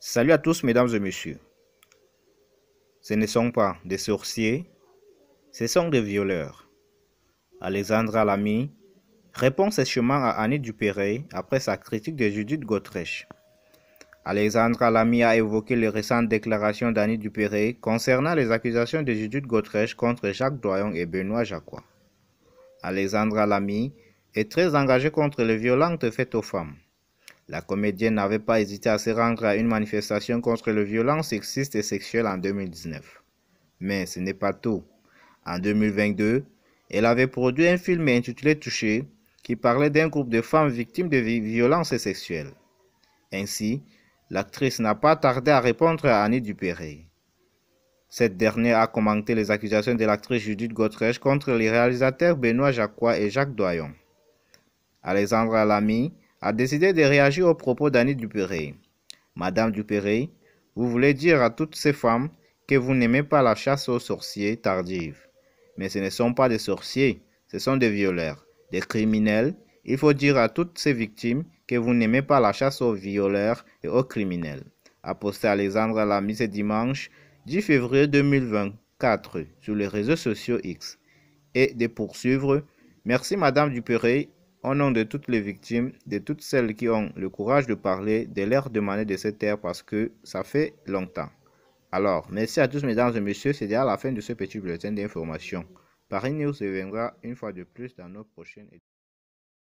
Salut à tous, mesdames et messieurs. Ce ne sont pas des sorciers, ce sont des violeurs. Alexandra Lamy répond sèchement à Annie Dupéré après sa critique de Judith Gautrech. Alexandra Lamy a évoqué les récentes déclarations d'Annie Dupéré concernant les accusations de Judith Gautrech contre Jacques Doyon et Benoît Jacquois. Alexandra Lamy est très engagée contre les violentes faites aux femmes. La comédienne n'avait pas hésité à se rendre à une manifestation contre le violence sexiste et sexuelle en 2019. Mais ce n'est pas tout. En 2022, elle avait produit un film intitulé Touché qui parlait d'un groupe de femmes victimes de violences sexuelles. Ainsi, l'actrice n'a pas tardé à répondre à Annie Dupéré. Cette dernière a commenté les accusations de l'actrice Judith Gautrech contre les réalisateurs Benoît Jacquois et Jacques Doyon. Alexandra Lamy a décidé de réagir aux propos d'Annie Dupéré. Madame Dupéré, vous voulez dire à toutes ces femmes que vous n'aimez pas la chasse aux sorciers tardives. Mais ce ne sont pas des sorciers, ce sont des violeurs, des criminels. Il faut dire à toutes ces victimes que vous n'aimez pas la chasse aux violeurs et aux criminels. A posté Alexandre la mise dimanche 10 février 2024 sur les réseaux sociaux X. Et de poursuivre, merci Madame Dupéré au nom de toutes les victimes, de toutes celles qui ont le courage de parler, de leur demander de se taire parce que ça fait longtemps. Alors, merci à tous mesdames et messieurs, c'est déjà la fin de ce petit bulletin d'information. Paris News reviendra une fois de plus dans nos prochaines éditions.